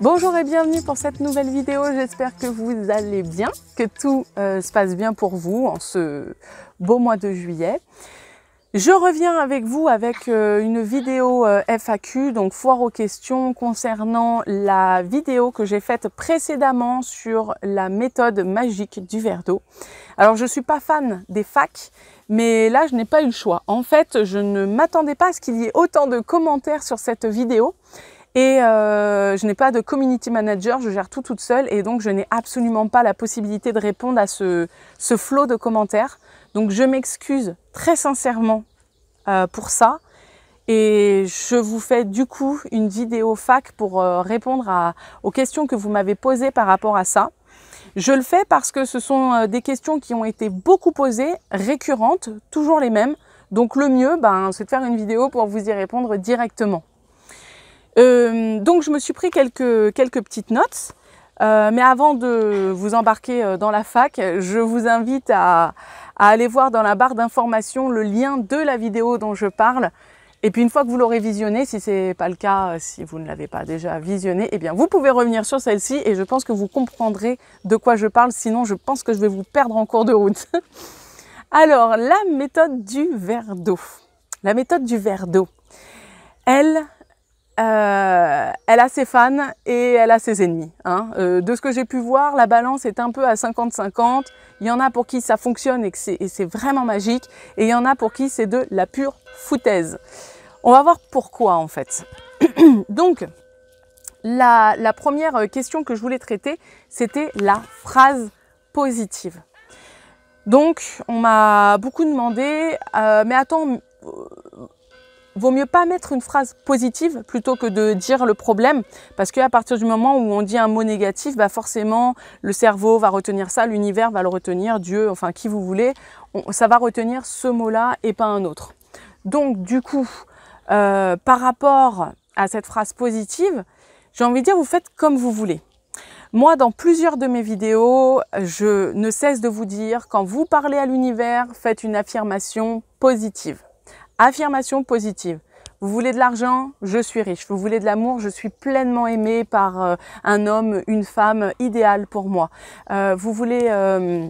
Bonjour et bienvenue pour cette nouvelle vidéo. J'espère que vous allez bien, que tout euh, se passe bien pour vous en ce beau mois de juillet. Je reviens avec vous avec euh, une vidéo euh, FAQ, donc foire aux questions concernant la vidéo que j'ai faite précédemment sur la méthode magique du verre d'eau. Alors je suis pas fan des facs, mais là je n'ai pas eu le choix. En fait, je ne m'attendais pas à ce qu'il y ait autant de commentaires sur cette vidéo. Et euh, je n'ai pas de community manager, je gère tout toute seule et donc je n'ai absolument pas la possibilité de répondre à ce, ce flot de commentaires. Donc je m'excuse très sincèrement euh, pour ça. Et je vous fais du coup une vidéo fac pour euh, répondre aux questions que vous m'avez posées par rapport à ça. Je le fais parce que ce sont des questions qui ont été beaucoup posées, récurrentes, toujours les mêmes. Donc le mieux, ben, c'est de faire une vidéo pour vous y répondre directement. Euh, donc je me suis pris quelques, petites notes. Euh, mais avant de vous embarquer euh, dans la fac, je vous invite à, aller voir dans la barre d'information le lien de la vidéo dont je parle. Et puis une fois que vous l'aurez visionné, si ce n'est pas le cas, si vous ne l'avez pas déjà visionné, eh bien vous pouvez revenir sur celle-ci et je pense que vous comprendrez de quoi je parle. Sinon, je pense que je vais vous perdre en cours de route. Alors, la méthode du verre d'eau. La méthode du verre d'eau. Elle euh, elle a ses fans et elle a ses ennemis. Hein. Euh, de ce que j'ai pu voir, la balance est un peu à 50-50. Il y en a pour qui ça fonctionne et c'est vraiment magique. Et il y en a pour qui c'est de la pure foutaise. On va voir pourquoi en fait. Donc, la, première euh, question que je voulais traiter, c'était la phrase positive. Donc, on m'a beaucoup demandé, mais attends, vaut mieux pas mettre une phrase positive plutôt que de dire le problème, parce qu'à partir du moment où on dit un mot négatif, bah forcément le cerveau va retenir ça, l'univers va le retenir, Dieu, enfin qui vous voulez, ça va retenir ce mot-là et pas un autre. Donc du coup, euh, par rapport à cette phrase positive, j'ai envie de dire vous faites comme vous voulez. Moi, dans plusieurs de mes vidéos, je ne cesse de vous dire, quand vous parlez à l'univers, faites une affirmation positive. Affirmation positive. Vous voulez de l'argent Je suis riche. Vous voulez de l'amour Je suis pleinement aimé par euh, un homme, une femme idéale pour moi. Euh, vous voulez, euh,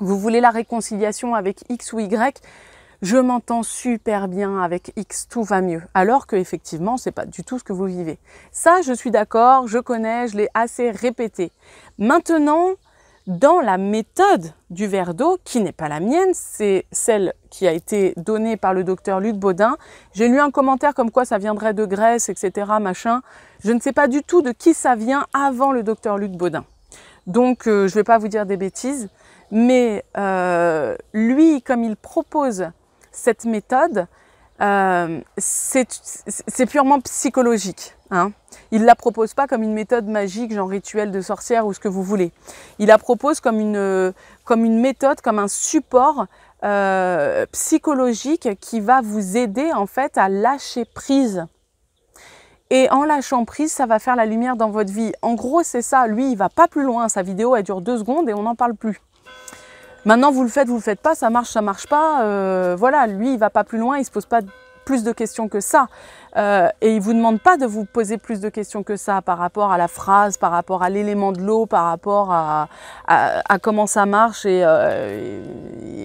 vous voulez la réconciliation avec X ou Y je m'entends super bien avec X, tout va mieux. Alors que effectivement, c'est pas du tout ce que vous vivez. Ça, je suis d'accord, je connais, je l'ai assez répété. Maintenant, dans la méthode du verre d'eau, qui n'est pas la mienne, c'est celle qui a été donnée par le docteur Luc Baudin. J'ai lu un commentaire comme quoi ça viendrait de Grèce, etc., machin. Je ne sais pas du tout de qui ça vient avant le docteur Luc Baudin. Donc, euh, je ne vais pas vous dire des bêtises. Mais euh, lui, comme il propose cette méthode, euh, c'est purement psychologique. Hein. il ne la propose pas comme une méthode magique, genre rituel de sorcière ou ce que vous voulez. Il la propose comme une, euh, comme une méthode, comme un support euh, psychologique qui va vous aider en fait à lâcher prise. Et en lâchant prise, ça va faire la lumière dans votre vie. En gros, c'est ça. Lui, il va pas plus loin. Sa vidéo, elle dure deux secondes et on n'en parle plus. Maintenant, vous le faites, vous le faites pas. Ça marche, ça marche pas. Euh, voilà. Lui, il va pas plus loin. Il se pose pas plus de questions que ça. Euh, et il ne vous demande pas de vous poser plus de questions que ça par rapport à la phrase, par rapport à l'élément de l'eau, par rapport à, comment ça marche euh,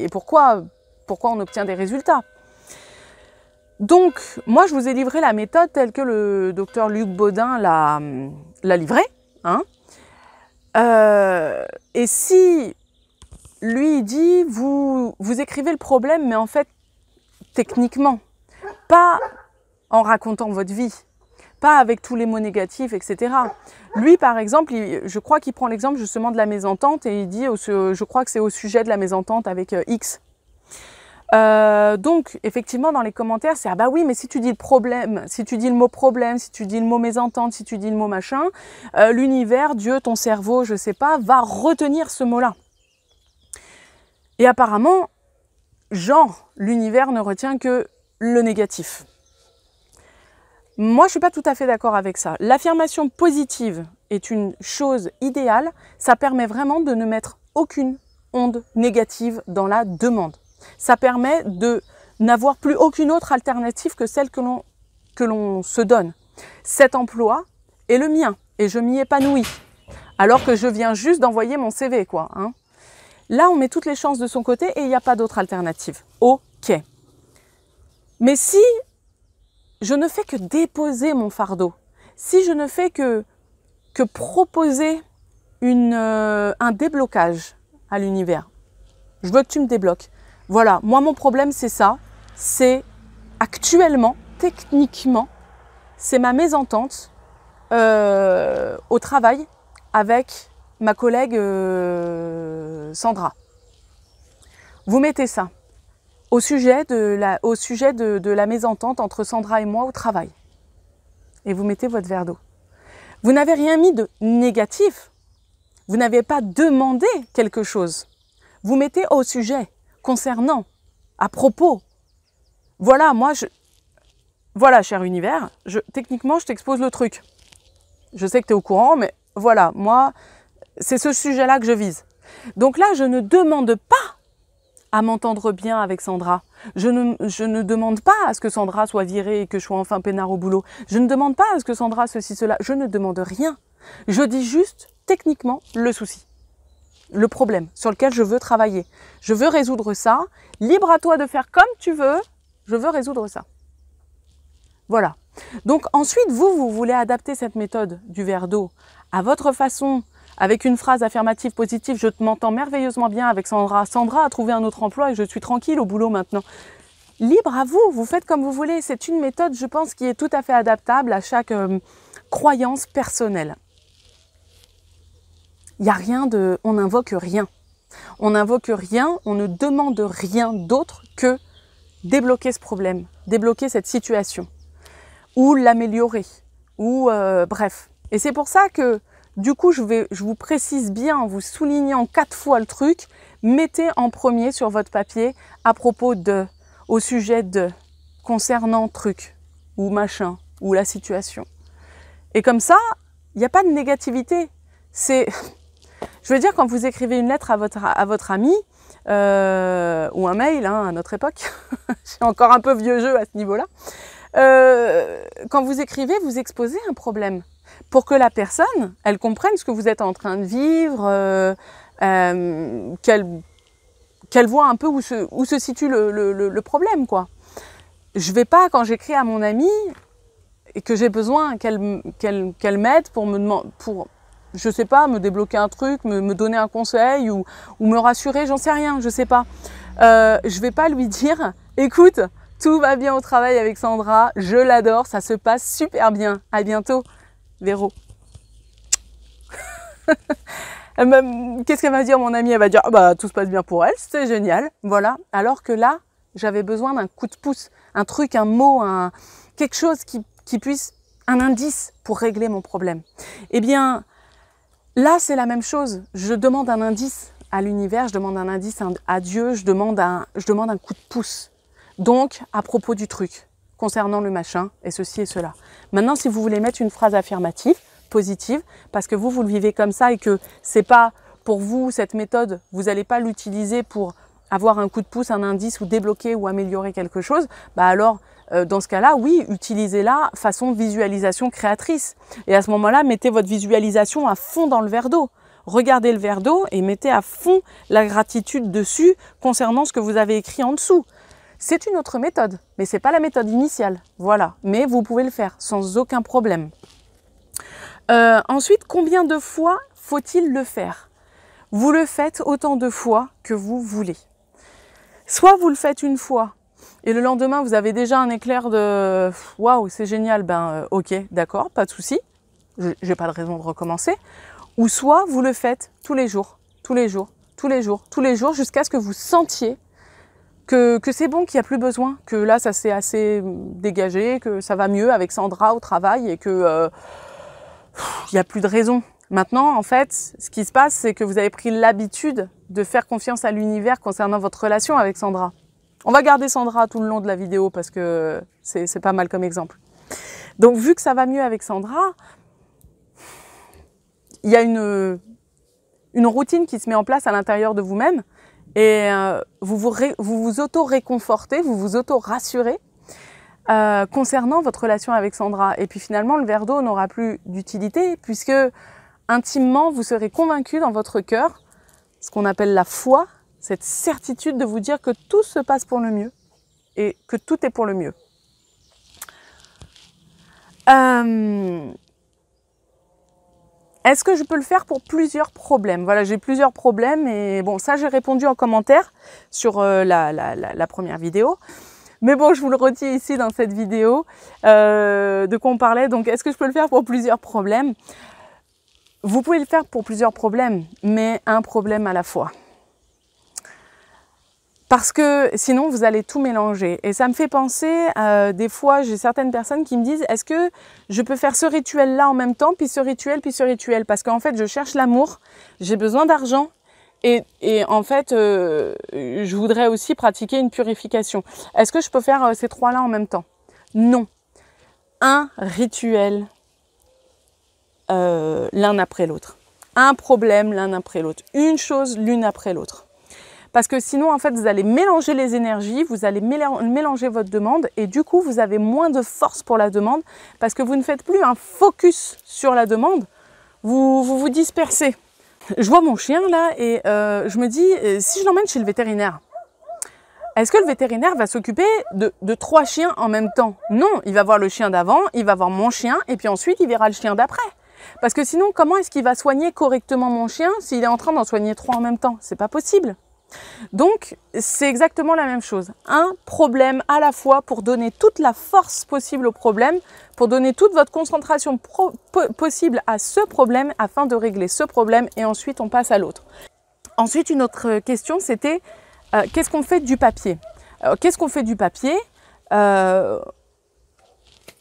et, pourquoi, pourquoi on obtient des résultats. Donc, moi, je vous ai livré la méthode telle que le docteur Luc Baudin l'a livrée. Hein euh, et si lui il dit, vous, vous écrivez le problème, mais en fait, techniquement, pas en racontant votre vie, pas avec tous les mots négatifs, etc. Lui, par exemple, je crois qu'il prend l'exemple justement de la mésentente et il dit, je crois que c'est au sujet de la mésentente avec euh, X. Euh, donc, effectivement, dans les commentaires, c'est ah bah oui, mais si tu dis le problème, si tu dis le mot problème, si tu dis le mot mésentente, si tu dis le mot machin, euh, l'univers, Dieu, ton cerveau, je sais pas, va retenir ce mot-là. Et apparemment, genre, l'univers ne retient que le négatif. Moi, je ne suis pas tout à fait d'accord avec ça. L'affirmation positive est une chose idéale. Ça permet vraiment de ne mettre aucune onde négative dans la demande. Ça permet de n'avoir plus aucune autre alternative que celle que l'on, se donne. Cet emploi est le mien et je m'y épanouis. Alors que je viens juste d'envoyer mon CV, quoi. Hein. Là, on met toutes les chances de son côté et il n'y a pas d'autre alternative. Ok. Mais si je ne fais que déposer mon fardeau, si je ne fais que, que proposer une, euh, un déblocage à l'univers, je veux que tu me débloques. Voilà, moi mon problème c'est ça, c'est actuellement, techniquement, c'est ma mésentente euh, au travail avec ma collègue euh, Sandra. Vous mettez ça au sujet de la, au sujet de, de la mésentente entre Sandra et moi au travail. Et vous mettez votre verre d'eau. Vous n'avez rien mis de négatif. Vous n'avez pas demandé quelque chose. Vous mettez au sujet, concernant, à propos. Voilà, moi, je... Voilà, cher univers, je, techniquement, je t'expose le truc. Je sais que tu es au courant, mais voilà, moi, c'est ce sujet-là que je vise. Donc là, je ne demande pas à m'entendre bien avec Sandra. Je ne, je ne, demande pas à ce que Sandra soit virée et que je sois enfin peinard au boulot. Je ne demande pas à ce que Sandra ceci, cela. Je ne demande rien. Je dis juste techniquement le souci, le problème sur lequel je veux travailler. Je veux résoudre ça. Libre à toi de faire comme tu veux. Je veux résoudre ça. Voilà. Donc ensuite, vous, vous voulez adapter cette méthode du verre d'eau à votre façon avec une phrase affirmative positive, je m'entends merveilleusement bien avec Sandra. Sandra a trouvé un autre emploi et je suis tranquille au boulot maintenant. Libre à vous, vous faites comme vous voulez. C'est une méthode, je pense, qui est tout à fait adaptable à chaque euh, croyance personnelle. Il n'y a rien de... On n'invoque rien. On n'invoque rien, on ne demande rien d'autre que débloquer ce problème, débloquer cette situation, ou l'améliorer, ou euh, bref. Et c'est pour ça que du coup, je, vais, je vous précise bien en vous soulignant quatre fois le truc, mettez en premier sur votre papier à propos de, au sujet de, concernant truc, ou machin, ou la situation. Et comme ça, il n'y a pas de négativité. C'est, je veux dire, quand vous écrivez une lettre à votre, à votre ami, euh, ou un mail hein, à notre époque, j'ai encore un peu vieux jeu à ce niveau-là, euh, quand vous écrivez, vous exposez un problème pour que la personne, elle comprenne ce que vous êtes en train de vivre, euh, euh, qu'elle voit un peu où se, situe le, problème, quoi. Je vais pas, quand j'écris à mon amie, et que j'ai besoin qu'elle m'aide pour me demander, pour, je sais pas, me débloquer un truc, me, donner un conseil ou, me rassurer, j'en sais rien, je sais pas. Euh, je vais pas lui dire, écoute, tout va bien au travail avec Sandra, je l'adore, ça se passe super bien, à bientôt. Véro. Euh, qu'est-ce qu'elle va dire, oh, mon amie Elle va dire, oh, bah, tout se passe bien pour elle, c'est génial. Voilà. Alors que là, j'avais besoin d'un coup de pouce, un truc, un mot, un... quelque chose qui, puisse, un indice pour régler mon problème. Eh bien, là, c'est la même chose. Je demande un indice à l'univers, je demande un indice à Dieu, je demande un, je demande un coup de pouce. Donc, à propos du truc, concernant le machin et ceci et cela. Maintenant, si vous voulez mettre une phrase affirmative, positive, parce que vous, vous le vivez comme ça et que c'est pas pour vous cette méthode, vous n'allez pas l'utiliser pour avoir un coup de pouce, un indice ou débloquer ou améliorer quelque chose, bah alors euh, dans ce cas-là, oui, utilisez-la façon visualisation créatrice. Et à ce moment-là, mettez votre visualisation à fond dans le verre d'eau. Regardez le verre d'eau et mettez à fond la gratitude dessus concernant ce que vous avez écrit en dessous. C'est une autre méthode, mais ce n'est pas la méthode initiale. Voilà. Mais vous pouvez le faire sans aucun problème. Euh, ensuite, combien de fois faut-il le faire Vous le faites autant de fois que vous voulez. Soit vous le faites une fois et le lendemain vous avez déjà un éclair de waouh, c'est génial, ben euh, ok, d'accord, pas de souci, j'ai pas de raison de recommencer. Ou soit vous le faites tous les jours, tous les jours, tous les jours, tous les jours jusqu'à ce que vous sentiez que, c'est bon, qu'il n'y a plus besoin, que là ça s'est assez dégagé, que ça va mieux avec Sandra au travail et que euh, il n'y a plus de raison. Maintenant, en fait, ce qui se passe, c'est que vous avez pris l'habitude de faire confiance à l'univers concernant votre relation avec Sandra. On va garder Sandra tout le long de la vidéo parce que c'est pas mal comme exemple. Donc, vu que ça va mieux avec Sandra, il y a une, une routine qui se met en place à l'intérieur de vous-même et euh, vous vous, vous, vous auto-réconfortez, vous vous auto-rassurez euh, concernant votre relation avec Sandra. Et puis finalement, le verre d'eau n'aura plus d'utilité puisque intimement, vous serez convaincu dans votre cœur, ce qu'on appelle la foi, cette certitude de vous dire que tout se passe pour le mieux et que tout est pour le mieux. Euh, est-ce que je peux le faire pour plusieurs problèmes Voilà, j'ai plusieurs problèmes et bon, ça j'ai répondu en commentaire sur euh, la, première vidéo. Mais bon, je vous le redis ici dans cette vidéo euh, de quoi on parlait. Donc, est-ce que je peux le faire pour plusieurs problèmes Vous pouvez le faire pour plusieurs problèmes, mais un problème à la fois parce que sinon vous allez tout mélanger. Et ça me fait penser, euh, des fois j'ai certaines personnes qui me disent, est-ce que je peux faire ce rituel-là en même temps, puis ce rituel, puis ce rituel Parce qu'en fait je cherche l'amour, j'ai besoin d'argent, et, et, en fait, euh, je voudrais aussi pratiquer une purification. Est-ce que je peux faire euh, ces trois-là en même temps Non. Un rituel l'un après l'autre. Un problème l'un après l'autre. Une chose l'une après l'autre. Parce que sinon, en fait, vous allez mélanger les énergies, vous allez mélanger votre demande et du coup, vous avez moins de force pour la demande parce que vous ne faites plus un focus sur la demande, vous vous, dispersez. Je vois mon chien là et euh, je me dis, euh, si je l'emmène chez le vétérinaire, est-ce que le vétérinaire va s'occuper de, de, trois chiens en même temps Non, il va voir le chien d'avant, il va voir mon chien, et puis ensuite il verra le chien d'après. Parce que sinon, comment est-ce qu'il va soigner correctement mon chien s'il est en train d'en soigner trois en même temps C'est pas possible. Donc, c'est exactement la même chose. Un problème à la fois pour donner toute la force possible au problème, pour donner toute votre concentration possible à ce problème afin de régler ce problème et ensuite on passe à l'autre. Ensuite, une autre question, c'était euh, qu'est-ce qu'on fait du papier euh, Qu'est-ce qu'on fait du papier euh,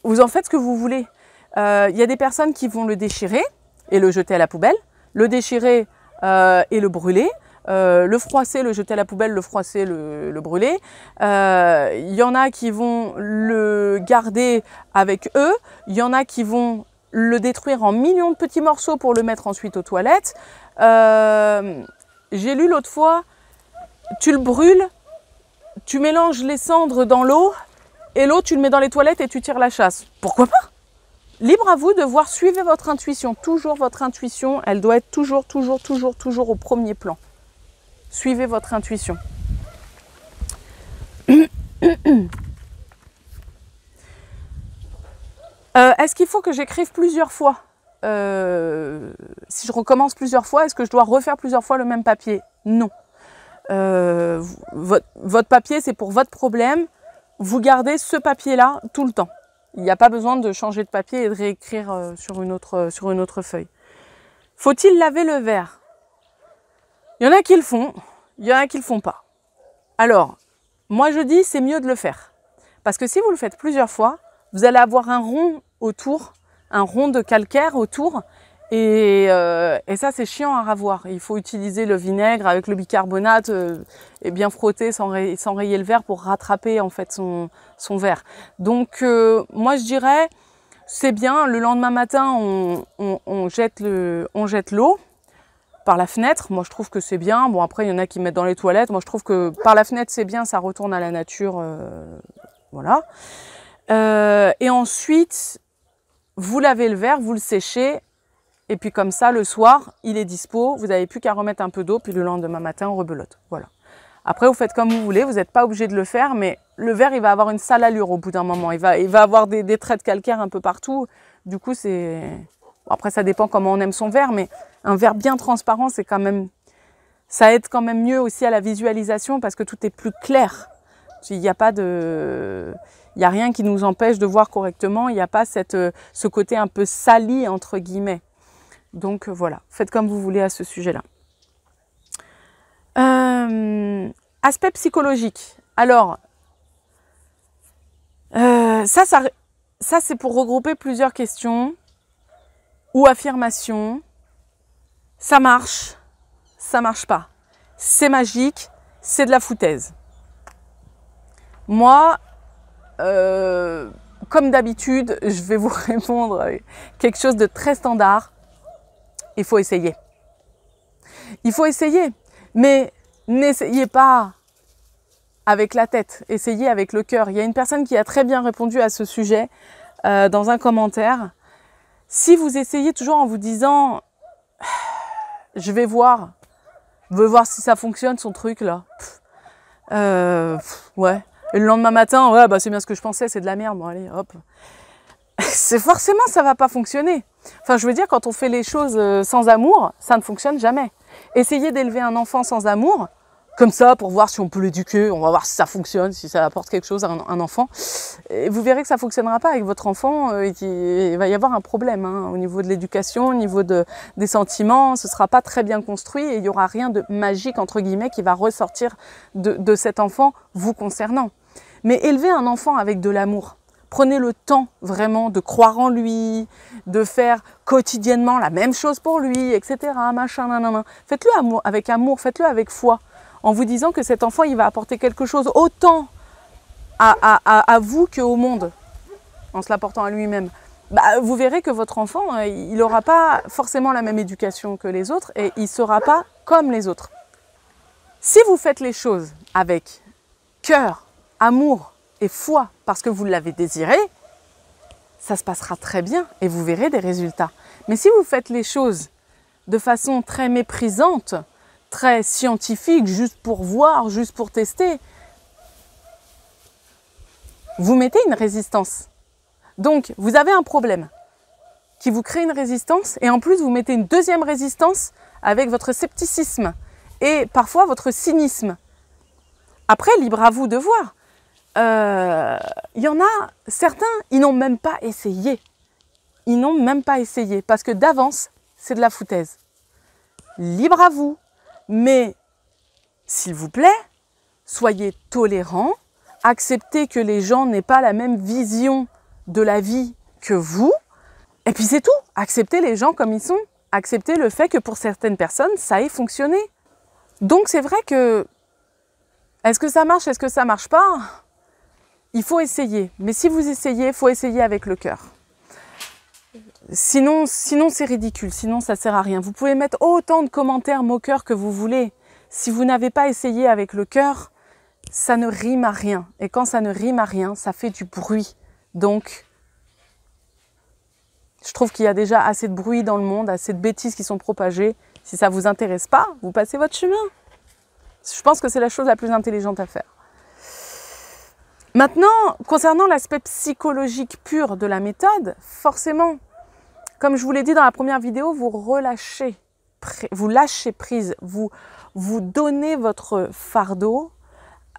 Vous en faites ce que vous voulez. Il y a des personnes qui vont le déchirer et le jeter à la poubelle, le déchirer et le brûler. Euh, le froisser, le jeter à la poubelle, le froisser, le, brûler. Il euh, y en a qui vont le garder avec eux. Il y en a qui vont le détruire en millions de petits morceaux pour le mettre ensuite aux toilettes. Euh, j'ai lu l'autre fois, tu le brûles, tu mélanges les cendres dans l'eau, et l'eau, tu le mets dans les toilettes et tu tires la chasse. Pourquoi pas Libre à vous de voir, suivez votre intuition, toujours votre intuition, elle doit être toujours, toujours, toujours, toujours au premier plan. Suivez votre intuition. Euh, est-ce qu'il faut que j'écrive plusieurs fois euh, Si je recommence plusieurs fois, est-ce que je dois refaire plusieurs fois le même papier Non. Euh, votre, papier, c'est pour votre problème. Vous gardez ce papier-là tout le temps. Il n'y a pas besoin de changer de papier et de réécrire sur une autre feuille. Faut-il laver le verre il y en a qui le font, il y en a qui le font pas. Alors, moi je dis c'est mieux de le faire. Parce que si vous le faites plusieurs fois, vous allez avoir un rond autour, un rond de calcaire autour. Et, euh, ça c'est chiant à ravoir. Il faut utiliser le vinaigre avec le bicarbonate euh, et bien frotter sans, rayer le verre pour rattraper en fait son, son verre. Donc euh, moi je dirais c'est bien, le lendemain matin on, on, on jette l'eau par la fenêtre. Moi, je trouve que c'est bien. Bon, après, il y en a qui mettent dans les toilettes. Moi, je trouve que par la fenêtre, c'est bien. Ça retourne à la nature. Euh, voilà. Euh, et ensuite, vous lavez le verre, vous le séchez. Et puis comme ça, le soir, il est dispo. Vous n'avez plus qu'à remettre un peu d'eau. Puis le lendemain matin, on rebelote. Voilà. Après, vous faites comme vous voulez. Vous n'êtes pas obligé de le faire. Mais le verre, il va avoir une sale allure au bout d'un moment. Il va, il va avoir des, des traits de calcaire un peu partout. Du coup, c'est... Après, ça dépend comment on aime son verre. Mais un verre bien transparent, c'est quand même, ça aide quand même mieux aussi à la visualisation parce que tout est plus clair. Il n'y a pas de, a rien qui nous empêche de voir correctement. Il n'y a pas cette, ce côté un peu sali entre guillemets. Donc euh, voilà, faites comme vous voulez à ce sujet-là. Euh, aspect psychologique. Alors, euh, ça, ça c'est pour regrouper plusieurs questions ou affirmations ça marche, ça marche pas, c'est magique, c'est de la foutaise. Moi, euh, comme d'habitude, je vais vous répondre quelque chose de très standard. Il faut essayer. Il faut essayer, mais n'essayez pas avec la tête, essayez avec le cœur. Il y a une personne qui a très bien répondu à ce sujet euh, dans un commentaire. Si vous essayez toujours en vous disant je vais voir. Je veux voir si ça fonctionne son truc là. Euh, ouais. Et le lendemain matin, ouais, bah c'est bien ce que je pensais, c'est de la merde. Bon, allez, hop. c'est forcément ça va pas fonctionner. Enfin, je veux dire, quand on fait les choses euh, sans amour, ça ne fonctionne jamais. Essayer d'élever un enfant sans amour, comme ça pour voir si on peut l'éduquer, on va voir si ça fonctionne, si ça apporte quelque chose à un, enfant. Et vous verrez que ça fonctionnera pas avec votre enfant il euh, et il va y avoir un problème hein, au niveau de l'éducation, au niveau de, des sentiments, ce sera pas très bien construit et il y aura rien de magique entre guillemets qui va ressortir de, cet enfant vous concernant. Mais élever un enfant avec de l'amour, prenez le temps vraiment de croire en lui, de faire quotidiennement la même chose pour lui, etc. Machin, Faites-le avec amour, faites-le avec foi en vous disant que cet enfant, il va apporter quelque chose autant à, vous qu'au monde, en se l'apportant à lui-même. Bah, vous verrez que votre enfant, euh, il n'aura pas forcément la même éducation que les autres et il ne sera pas comme les autres. Si vous faites les choses avec cœur, amour et foi parce que vous l'avez désiré, ça se passera très bien et vous verrez des résultats. Mais si vous faites les choses de façon très méprisante, très scientifique, juste pour voir, juste pour tester, vous mettez une résistance. Donc, vous avez un problème qui vous crée une résistance et en plus, vous mettez une deuxième résistance avec votre scepticisme et parfois votre cynisme. Après, libre à vous de voir. Euh, il y en a certains, ils n'ont même pas essayé. Ils n'ont même pas essayé parce que d'avance, c'est de la foutaise. Libre à vous mais, s'il vous plaît, soyez tolérant, acceptez que les gens n'aient pas la même vision de la vie que vous. Et puis c'est tout, acceptez les gens comme ils sont, acceptez le fait que pour certaines personnes, ça ait fonctionné. Donc c'est vrai que est-ce que ça marche, est-ce que ça marche pas Il faut essayer. Mais si vous essayez, il faut essayer avec le cœur. Sinon, sinon c'est ridicule, sinon ça sert à rien. Vous pouvez mettre autant de commentaires moqueurs que vous voulez. Si vous n'avez pas essayé avec le cœur, ça ne rime à rien. Et quand ça ne rime à rien, ça fait du bruit. Donc, je trouve qu'il y a déjà assez de bruit dans le monde, assez de bêtises qui sont propagées. Si ça ne vous intéresse pas, vous passez votre chemin. Je pense que c'est la chose la plus intelligente à faire. Maintenant, concernant l'aspect psychologique pur de la méthode, forcément, comme je vous l'ai dit dans la première vidéo, vous relâchez, vous lâchez prise, vous, vous donnez votre fardeau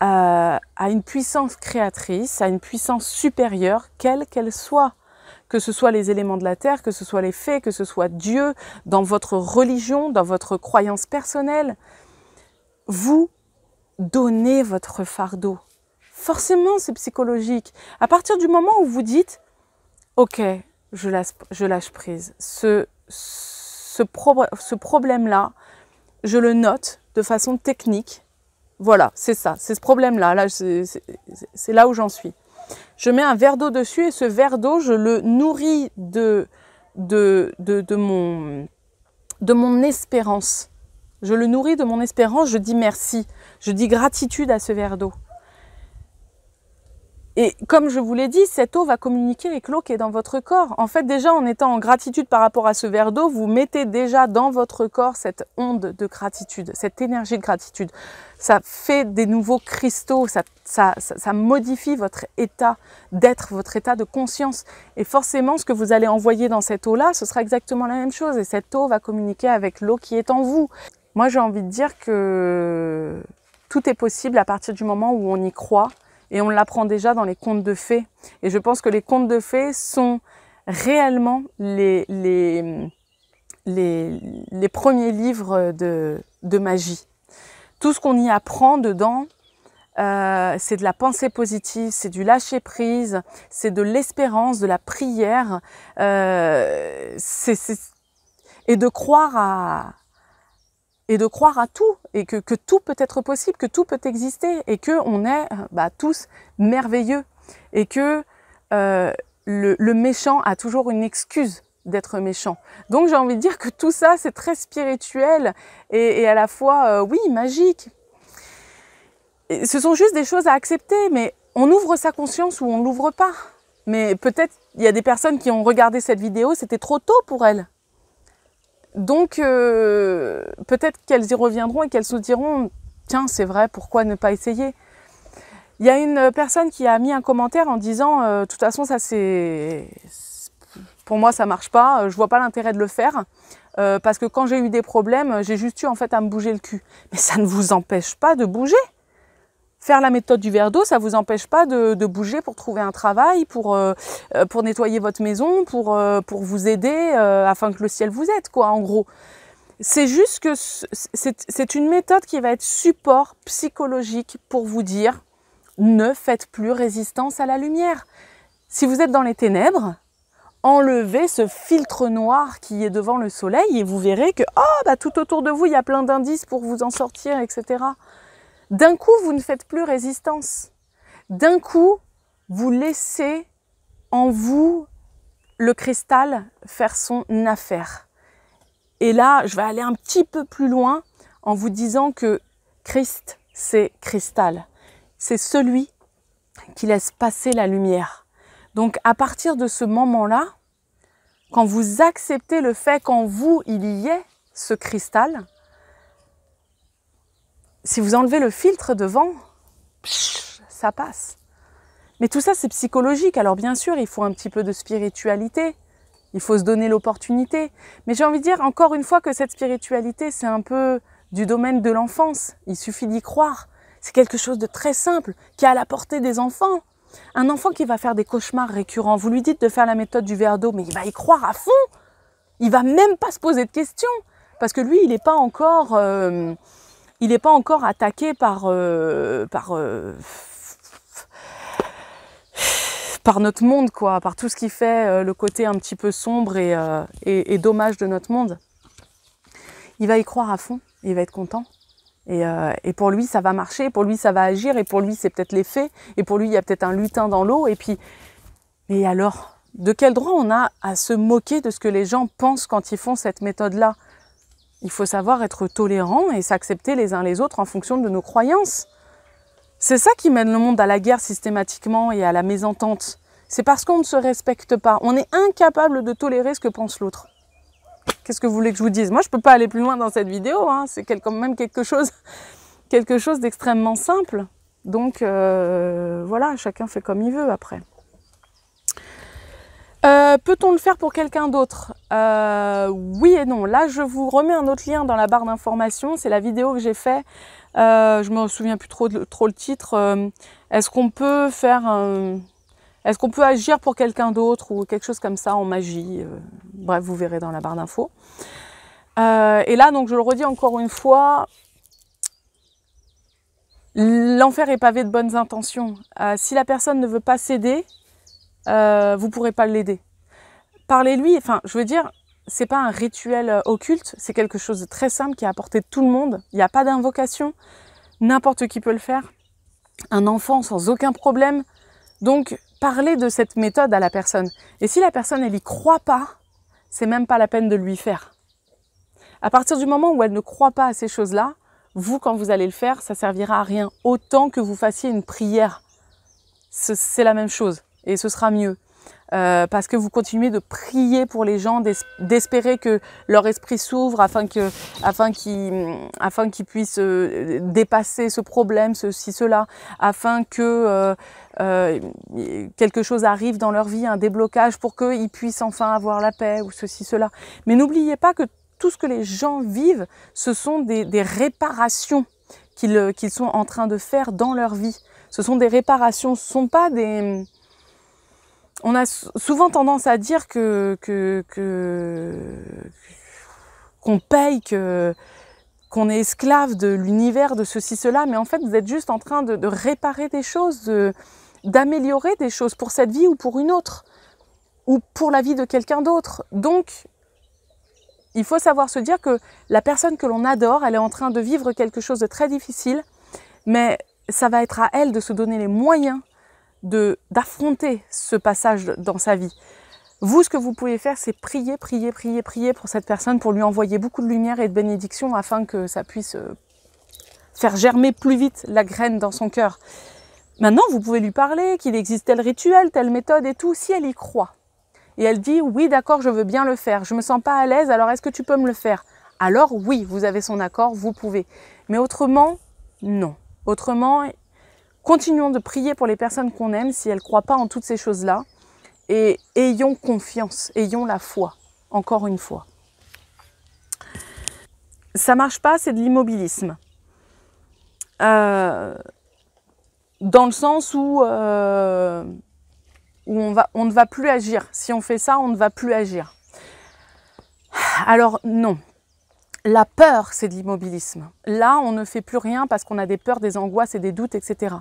euh, à une puissance créatrice, à une puissance supérieure, quelle qu'elle soit que ce soit les éléments de la terre, que ce soit les faits, que ce soit Dieu, dans votre religion, dans votre croyance personnelle, vous donnez votre fardeau. Forcément, c'est psychologique. À partir du moment où vous dites, OK, je lâche, je lâche prise. Ce, ce, problème-là, je le note de façon technique. Voilà, c'est ça, c'est ce problème-là. Là, c'est là où j'en suis. Je mets un verre d'eau dessus et ce verre d'eau, je le nourris de, de, mon, de mon espérance. Je le nourris de mon espérance, je dis merci, je dis gratitude à ce verre d'eau. Et comme je vous l'ai dit, cette eau va communiquer avec l'eau qui est dans votre corps. En fait, déjà en étant en gratitude par rapport à ce verre d'eau, vous mettez déjà dans votre corps cette onde de gratitude, cette énergie de gratitude. Ça fait des nouveaux cristaux, ça, modifie votre état d'être, votre état de conscience. Et forcément, ce que vous allez envoyer dans cette eau-là, ce sera exactement la même chose. Et cette eau va communiquer avec l'eau qui est en vous. Moi, j'ai envie de dire que tout est possible à partir du moment où on y croit et on l'apprend déjà dans les contes de fées. Et je pense que les contes de fées sont réellement les, les, les, premiers livres de, de magie. Tout ce qu'on y apprend dedans, euh, c'est de la pensée positive, c'est du lâcher prise, c'est de l'espérance, de la prière, euh, et de croire à, et de croire à tout et que, tout peut être possible, que tout peut exister et que on est bah, tous merveilleux et que euh, le, méchant a toujours une excuse d'être méchant. Donc j'ai envie de dire que tout ça c'est très spirituel et, à la fois euh, oui magique. ce sont juste des choses à accepter, mais on ouvre sa conscience ou on l'ouvre pas. Mais peut-être il y a des personnes qui ont regardé cette vidéo, c'était trop tôt pour elles. Donc euh, peut-être qu'elles y reviendront et qu'elles se diront tiens c'est vrai pourquoi ne pas essayer. Il y a une personne qui a mis un commentaire en disant euh, de toute façon ça c'est pour moi ça marche pas euh, je vois pas l'intérêt de le faire parce que quand j'ai eu des problèmes j'ai juste eu en fait à me bouger le cul. Mais ça ne vous empêche pas de bouger faire la méthode du verre d'eau, ça vous empêche pas de, bouger pour trouver un travail, pour, euh, euh, pour nettoyer votre maison, pour, euh, pour vous aider afin que le ciel vous aide, quoi, en gros. C'est juste que c'est une méthode qui va être support psychologique pour vous dire ne faites plus résistance à la lumière. Si vous êtes dans les ténèbres, enlevez ce filtre noir qui est devant le soleil et vous verrez que oh, bah, tout autour de vous, il y a plein d'indices pour vous en sortir, etc. D'un coup, vous ne faites plus résistance. D'un coup, vous laissez en vous le cristal faire son affaire. Et là, je vais aller un petit peu plus loin en vous disant que Christ, c'est cristal. C'est celui qui laisse passer la lumière. Donc à partir de ce moment-là, quand vous acceptez le fait qu'en vous, il y ait ce cristal, si vous enlevez le filtre devant, ça passe. Mais tout ça, c'est psychologique. Alors bien sûr, il faut un petit peu de spiritualité. Il faut se donner l'opportunité. Mais j'ai envie de dire encore une fois que cette spiritualité, c'est un peu du domaine de l'enfance. Il suffit d'y croire. C'est quelque chose de très simple qui est à la portée des enfants. Un enfant qui va faire des cauchemars récurrents, vous lui dites de faire la méthode du verre d'eau, mais il va y croire à fond. Il va même pas se poser de questions parce que lui, il n'est pas encore euh, il n'est pas encore attaqué par, euh, euh, par, notre monde, quoi, par tout ce qui fait euh, le côté un petit peu sombre et, dommage de notre monde. Il va y croire à fond, il va être content. Et, pour lui, ça va marcher, pour lui, ça va agir, et pour lui, c'est peut-être les faits, et pour lui, il y a peut-être un lutin dans l'eau, et puis. Mais alors, de quel droit on a à se moquer de ce que les gens pensent quand ils font cette méthode-là il faut savoir être tolérant et s'accepter les uns les autres en fonction de nos croyances. C'est ça qui mène le monde à la guerre systématiquement et à la mésentente. C'est parce qu'on ne se respecte pas. On est incapable de tolérer ce que pense l'autre. Qu'est-ce que vous voulez que je vous dise Moi, je ne peux pas aller plus loin dans cette vidéo. Hein. C'est quand même quelque chose, quelque chose d'extrêmement simple. Donc euh, voilà, chacun fait comme il veut après. Euh, peut-on le faire pour quelqu'un d'autre euh, Oui et non. Là, je vous remets un autre lien dans la barre d'information. C'est la vidéo que j'ai faite. Euh, je je me souviens plus trop, le titre. Est-ce qu'on peut faire Est-ce qu'on peut agir pour quelqu'un d'autre ou quelque chose comme ça en magie Bref, vous verrez dans la barre d'infos. et là, donc, je le redis encore une fois, l'enfer est pavé de bonnes intentions. si la personne ne veut pas céder, vous ne pourrez pas l'aider parlez-lui. Enfin, je veux dire, c'est pas un rituel euh, occulte, c'est quelque chose de très simple qui est apporté de tout le monde. Il n'y a pas d'invocation, n'importe qui peut le faire. Un enfant sans aucun problème. Donc, parlez de cette méthode à la personne. Et si la personne, elle n'y croit pas, c'est même pas la peine de lui faire. À partir du moment où elle ne croit pas à ces choses-là, vous, quand vous allez le faire, ça servira à rien. Autant que vous fassiez une prière, c'est la même chose et ce sera mieux. Euh, parce que vous continuez de prier pour les gens, d'espérer que leur esprit s'ouvre afin que, afin qu'ils, afin qu'ils puissent euh, dépasser ce problème, ceci, cela, afin que euh, quelque chose arrive dans leur vie, un déblocage pour qu'ils puissent enfin avoir la paix ou ceci, cela. Mais n'oubliez pas que tout ce que les gens vivent, ce sont des, des réparations qu'ils sont en train de faire dans leur vie. Ce sont des réparations, ce ne sont pas des, on a souvent tendance à dire que qu'on que, paye, que qu'on est esclave de l'univers, de ceci, cela, mais en fait vous êtes juste en train de, réparer des choses, d'améliorer des choses pour cette vie ou pour une autre, ou pour la vie de quelqu'un d'autre. Donc il faut savoir se dire que la personne que l'on adore, elle est en train de vivre quelque chose de très difficile, mais ça va être à elle de se donner les moyens d'affronter ce passage dans sa vie. Vous, ce que vous pouvez faire, c'est prier, prier, prier, prier pour cette personne, pour lui envoyer beaucoup de lumière et de bénédiction afin que ça puisse euh, faire germer plus vite la graine dans son cœur. Maintenant, vous pouvez lui parler qu'il existe tel rituel, telle méthode et tout, si elle y croit. Et elle dit oui, d'accord, je veux bien le faire, je me sens pas à l'aise, alors est-ce que tu peux me le faire Alors oui, vous avez son accord, vous pouvez. Mais autrement, non. Autrement, Continuons de prier pour les personnes qu'on aime si elles ne croient pas en toutes ces choses-là. Et ayons confiance, ayons la foi, encore une fois. Ça marche pas, c'est de l'immobilisme. Euh, dans le sens où, euh, où on, on ne va plus agir. Si on fait ça, on ne va plus agir. Alors non, la peur, c'est de l'immobilisme. Là, on ne fait plus rien parce qu'on a des peurs, des angoisses et des doutes, etc.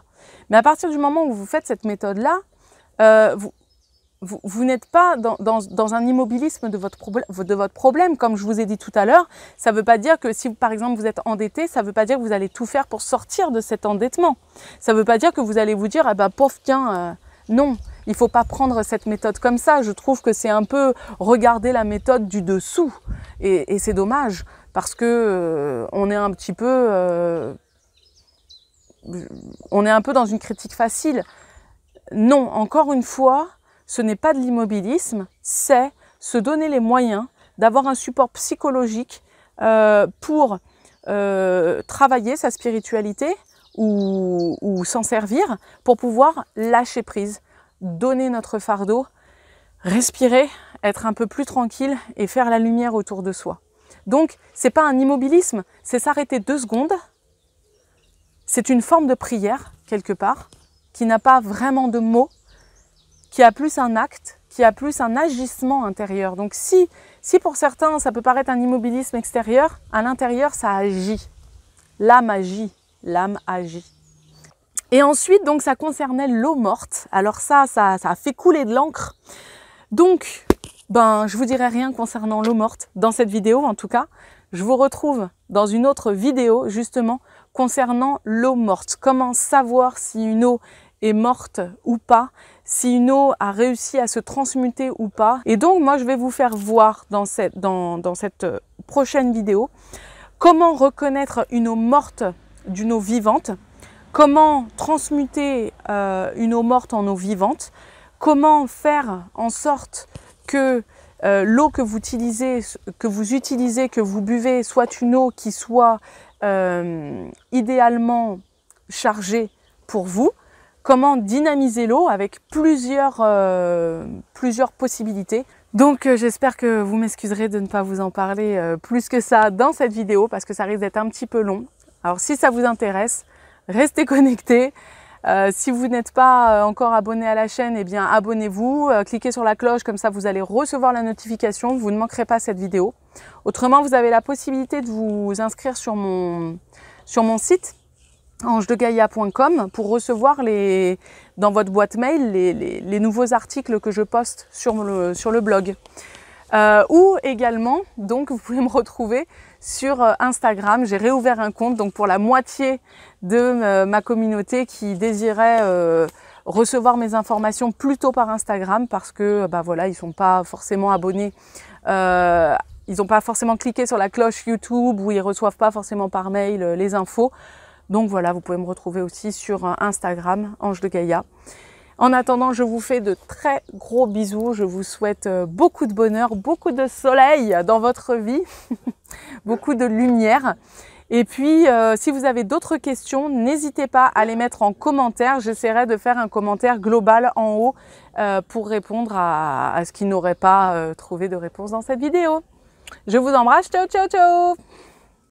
Mais à partir du moment où vous faites cette méthode-là, euh, vous, n'êtes pas dans, un immobilisme de votre, de votre, problème, comme je vous ai dit tout à l'heure. Ça ne veut pas dire que si, par exemple, vous êtes endetté, ça ne veut pas dire que vous allez tout faire pour sortir de cet endettement. Ça ne veut pas dire que vous allez vous dire, ah ben, pauvre, tiens, euh, non. Il ne faut pas prendre cette méthode comme ça. Je trouve que c'est un peu regarder la méthode du dessous. Et, c'est dommage, parce que euh, on est un petit peu on est un peu dans une critique facile. Non, encore une fois, ce n'est pas de l'immobilisme, c'est se donner les moyens d'avoir un support psychologique euh, pour euh, travailler sa spiritualité ou, ou s'en servir pour pouvoir lâcher prise, donner notre fardeau, respirer, être un peu plus tranquille et faire la lumière autour de soi. Donc, ce n'est pas un immobilisme, c'est s'arrêter deux secondes, c'est une forme de prière, quelque part, qui n'a pas vraiment de mots, qui a plus un acte, qui a plus un agissement intérieur. Donc si, pour certains ça peut paraître un immobilisme extérieur, à l'intérieur ça agit. L'âme agit, l'âme agit. Et ensuite, donc ça concernait l'eau morte. Alors ça, ça, ça a fait couler de l'encre. Donc, ben, je vous dirai rien concernant l'eau morte dans cette vidéo, en tout cas. Je vous retrouve dans une autre vidéo, justement, concernant l'eau morte. Comment savoir si une eau est morte ou pas, si une eau a réussi à se transmuter ou pas. Et donc moi je vais vous faire voir dans cette, dans, cette euh, prochaine vidéo comment reconnaître une eau morte d'une eau vivante, comment transmuter euh, une eau morte en eau vivante, comment faire en sorte que euh, l'eau que vous utilisez, que vous utilisez, que vous buvez, soit une eau qui soit euh, idéalement chargé pour vous, comment dynamiser l'eau avec plusieurs, euh, plusieurs possibilités. Donc euh, j'espère que vous m'excuserez de ne pas vous en parler plus que ça dans cette vidéo parce que ça risque d'être un petit peu long. Alors si ça vous intéresse, restez connectés euh, si vous n'êtes pas euh, encore abonné à la chaîne, eh bien abonnez-vous, euh, cliquez sur la cloche, comme ça vous allez recevoir la notification, vous ne manquerez pas cette vidéo. Autrement, vous avez la possibilité de vous inscrire sur mon, sur mon site angedegaia.com pour recevoir les, dans votre boîte mail les, nouveaux articles que je poste sur le, sur le blog. ou également, donc, vous pouvez me retrouver sur euh, Instagram. J'ai réouvert un compte donc pour la moitié de euh, ma communauté qui désirait euh, recevoir mes informations plutôt par Instagram parce que bah voilà ils sont pas forcément abonnés. ils n'ont pas forcément cliqué sur la cloche YouTube ou ils reçoivent pas forcément par mail les infos. Donc voilà, vous pouvez me retrouver aussi sur Instagram, Ange de Gaïa. En attendant, je vous fais de très gros bisous. Je vous souhaite beaucoup de bonheur, beaucoup de soleil dans votre vie. beaucoup de lumière. Et puis, euh, si vous avez d'autres questions, n'hésitez pas à les mettre en commentaire. J'essaierai de faire un commentaire global en haut euh, pour répondre à, ce qui n'aurait pas euh, trouvé de réponse dans cette vidéo. Je vous embrasse. Ciao, ciao, ciao